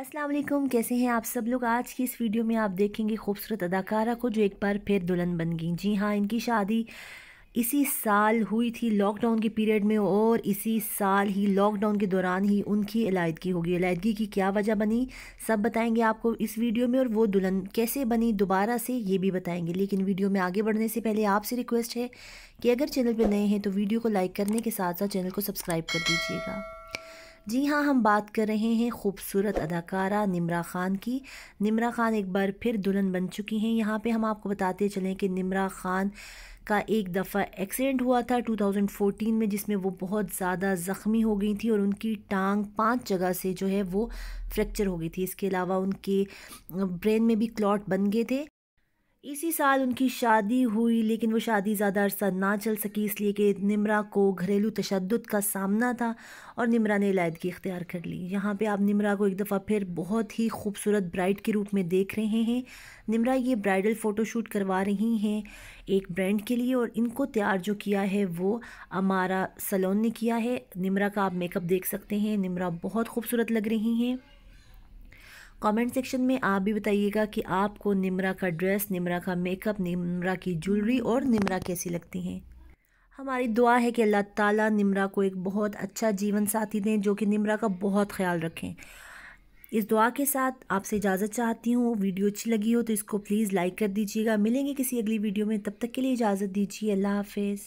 अस्सलाम वालेकुम कैसे हैं आप सब लोग आज की इस वीडियो में आप देखेंगे खूबसूरत अदाकारा को जो एक बार फिर दुल्हन बन गई जी हाँ इनकी शादी इसी साल हुई थी लॉकडाउन के पीरियड में और इसी साल ही लॉकडाउन के दौरान ही उनकी अलायदगी होगी अलायदगी की क्या वजह बनी सब बताएंगे आपको इस वीडियो में और वो दुल्हन कैसे बनी दोबारा से ये भी बताएंगे लेकिन वीडियो में आगे बढ़ने से पहले आपसे रिक्वेस्ट है कि अगर चैनल पर नए हैं तो वीडियो को लाइक करने के साथ साथ चैनल को सब्सक्राइब कर दीजिएगा जी हाँ हम बात कर रहे हैं खूबसूरत अदाकारा निमरा ख़ान की निमरा ख़ान एक बार फिर दुल्हन बन चुकी हैं यहाँ पे हम आपको बताते चलें कि निमरा ख़ान का एक दफ़ा एक्सीडेंट हुआ था 2014 में जिसमें वो बहुत ज़्यादा ज़ख्मी हो गई थी और उनकी टांग पांच जगह से जो है वो फ्रैक्चर हो गई थी इसके अलावा उनके ब्रेन में भी क्लॉट बन गए थे इसी साल उनकी शादी हुई लेकिन वो शादी ज़्यादा अरसा ना चल सकी इसलिए कि निमरा को घरेलू तशद का सामना था और निमरा ने अलायदगी इख्तियार कर ली यहाँ पे आप निमरा को एक दफ़ा फिर बहुत ही खूबसूरत ब्राइड के रूप में देख रहे हैं निमरा ये ब्राइडल फ़ोटोशूट करवा रही हैं एक ब्रांड के लिए और इनको तैयार जो किया है वो हमारा सलोन ने किया है निमरा का आप मेकअप देख सकते हैं निमरा बहुत खूबसूरत लग रही हैं कमेंट सेक्शन में आप भी बताइएगा कि आपको निमरा का ड्रेस निमरा का मेकअप निमरा की ज्वेलरी और निमरा कैसी लगती हैं हमारी दुआ है कि अल्लाह ताला निमरा को एक बहुत अच्छा जीवन साथी दें जो कि निमरा का बहुत ख्याल रखें इस दुआ के साथ आपसे इजाज़त चाहती हूँ वीडियो अच्छी लगी हो तो इसको प्लीज़ लाइक कर दीजिएगा मिलेंगे किसी अगली वीडियो में तब तक के लिए इजाज़त दीजिए अल्लाह हाफिज़